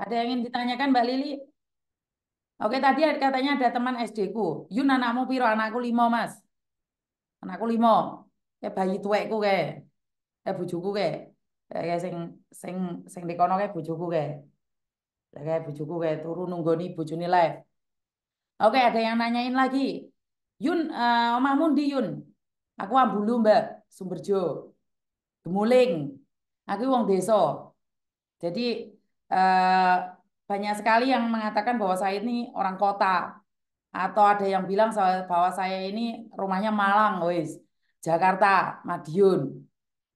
Ada yang ingin ditanyakan Mbak Lili? Oke, tadi katanya ada teman SD ku. Yun anakmu piro? Anakku limo, Mas. Anakku limo. Ya bayi tua ku ke, Ya bujuku ke, Ya sing sing sing dikono kayak bujuku ke, Ya kayak bujuku kayak turun nunggoni bujuni live. Oke, ada yang nanyain lagi. Yun, uh, eh, omahmu di Yun? Aku ambulu, Mbak. Sumberjo. Gemuling. Aku wong Deso, Jadi Eh, banyak sekali yang mengatakan bahwa saya ini orang kota atau ada yang bilang bahwa saya ini rumahnya Malang guys Jakarta Madiun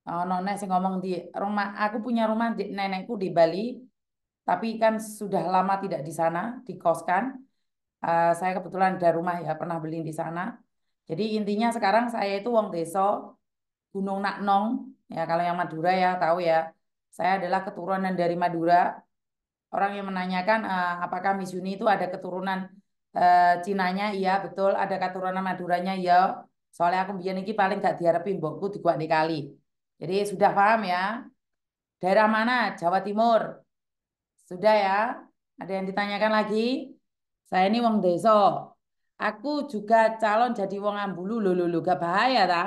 oh, nona sih ngomong di rumah aku punya rumah di, nenekku di Bali tapi kan sudah lama tidak di sana koskan. uh, saya kebetulan ada rumah ya pernah beli di sana jadi intinya sekarang saya itu wong deso Gunung Naknong ya kalau yang Madura ya tahu ya saya adalah keturunan dari Madura orang yang menanyakan uh, apakah Miss Yuni itu ada keturunan uh, Cinanya iya betul ada keturunan Maduranya iya soalnya aku biar ini paling gak diharapin mbokku kuat kali jadi sudah paham ya daerah mana Jawa Timur sudah ya ada yang ditanyakan lagi saya ini wong deso aku juga calon jadi wong ambulu lho lho, lho. gak bahaya ta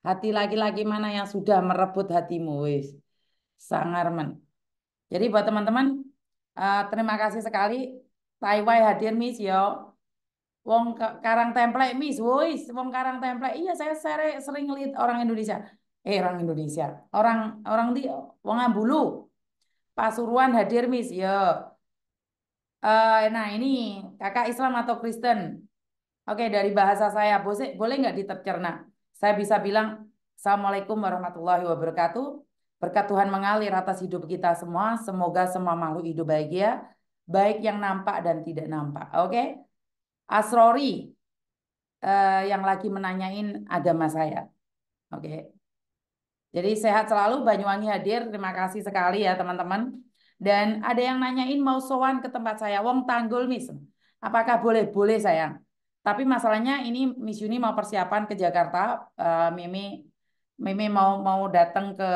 hati lagi-lagi mana yang sudah merebut hatimu wis sangar men jadi buat teman-teman, uh, terima kasih sekali. Taiwan hadir Miss yo. Wong karang template Miss, woi, wong karang template. Iya, saya sering, sering lihat orang Indonesia. Eh, orang Indonesia. Orang orang di wong Ambulu. Pasuruan hadir Miss, yo. Uh, nah ini kakak Islam atau Kristen? Oke, okay, dari bahasa saya, boleh boleh nggak ditercerna? Saya bisa bilang Assalamualaikum warahmatullahi wabarakatuh. Berkat Tuhan mengalir atas hidup kita semua. Semoga semua makhluk hidup bahagia, baik yang nampak dan tidak nampak. Oke, okay? Asrori eh, yang lagi menanyain agama saya. Oke, okay. jadi sehat selalu Banyuwangi hadir. Terima kasih sekali ya teman-teman. Dan ada yang nanyain mau sowan ke tempat saya, Wong Tanggul Miss. Apakah boleh? Boleh sayang. Tapi masalahnya ini Miss Yuni mau persiapan ke Jakarta. Uh, Mimi Mimi mau mau datang ke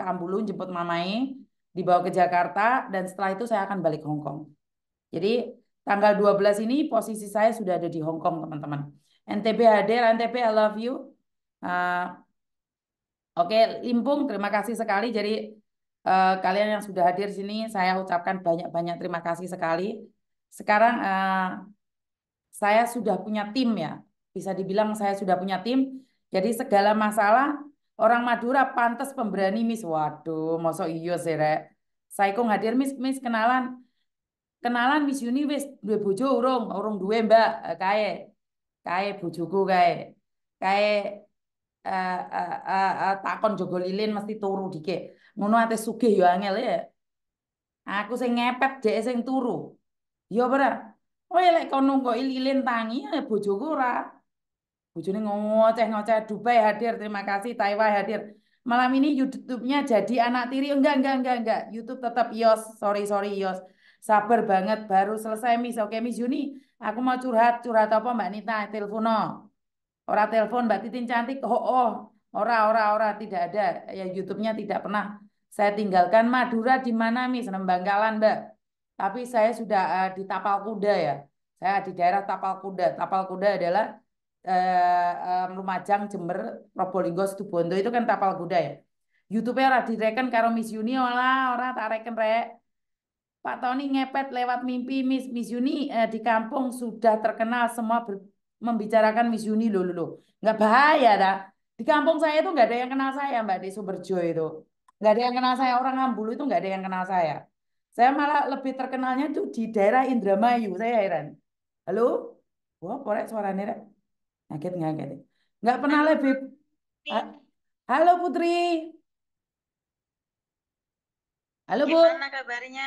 ke Ambulu jemput Mamai dibawa ke Jakarta dan setelah itu saya akan balik Hong Kong. Jadi tanggal 12 ini posisi saya sudah ada di Hongkong teman-teman. NTB hadir, NTB I love you. Uh, Oke, okay, Limpung terima kasih sekali. Jadi uh, kalian yang sudah hadir sini saya ucapkan banyak-banyak terima kasih sekali. Sekarang uh, saya sudah punya tim ya. Bisa dibilang saya sudah punya tim. Jadi segala masalah Orang Madura pantas pemberani Miss. Waduh, mosok iyo sih rek. Saiko hadir Miss, Miss kenalan. Kenalan Miss Yuni wis duwe bojo urung, urung duwe Mbak, eh, kae. Kae bojoku kae. Kae eh uh, uh, uh, uh, takon jogo lilin mesti turu dikit Ngono ate sugih yo ya, angel ya. Aku sing ngepet dek sing turu. Yo ora. Oh ya, lek kono kok lilin tangi ya, bojoku ora Bujuni ngoceh-ngoceh, Dubai hadir, terima kasih, Taiwan hadir. Malam ini YouTube-nya jadi anak tiri, oh, enggak, enggak, enggak, enggak. YouTube tetap iOS, sorry, sorry iOS. Sabar banget, baru selesai Miss. Oke Miss Juni, aku mau curhat, curhat apa Mbak Nita? Telepon no. Ora telepon Mbak Titin cantik, oh, oh. Ora, ora, ora, tidak ada. Ya YouTube-nya tidak pernah. Saya tinggalkan Madura di mana Miss? Nembanggalan, Mbak. Tapi saya sudah uh, di Tapal Kuda ya. Saya di daerah Tapal Kuda. Tapal Kuda adalah eh, Lumajang, Jember, Probolinggo, Situbondo itu kan tapal kuda ya. YouTube-nya ora direken karo Miss Yuni ora ora tak reken rek. Pak Tony ngepet lewat mimpi Miss Miss Yuni eh, di kampung sudah terkenal semua ber, membicarakan Miss Yuni lo lo. Nggak bahaya dah. Di kampung saya itu nggak ada yang kenal saya Mbak Desu Berjo itu. Nggak ada yang kenal saya orang Ambulu itu nggak ada yang kenal saya. Saya malah lebih terkenalnya tuh di daerah Indramayu. Saya heran. Halo? Wah, korek suaranya rek. Sakit nggak gitu. kaget? Nggak pernah lebih. Halo Putri. Halo Bu. Gimana kabarnya?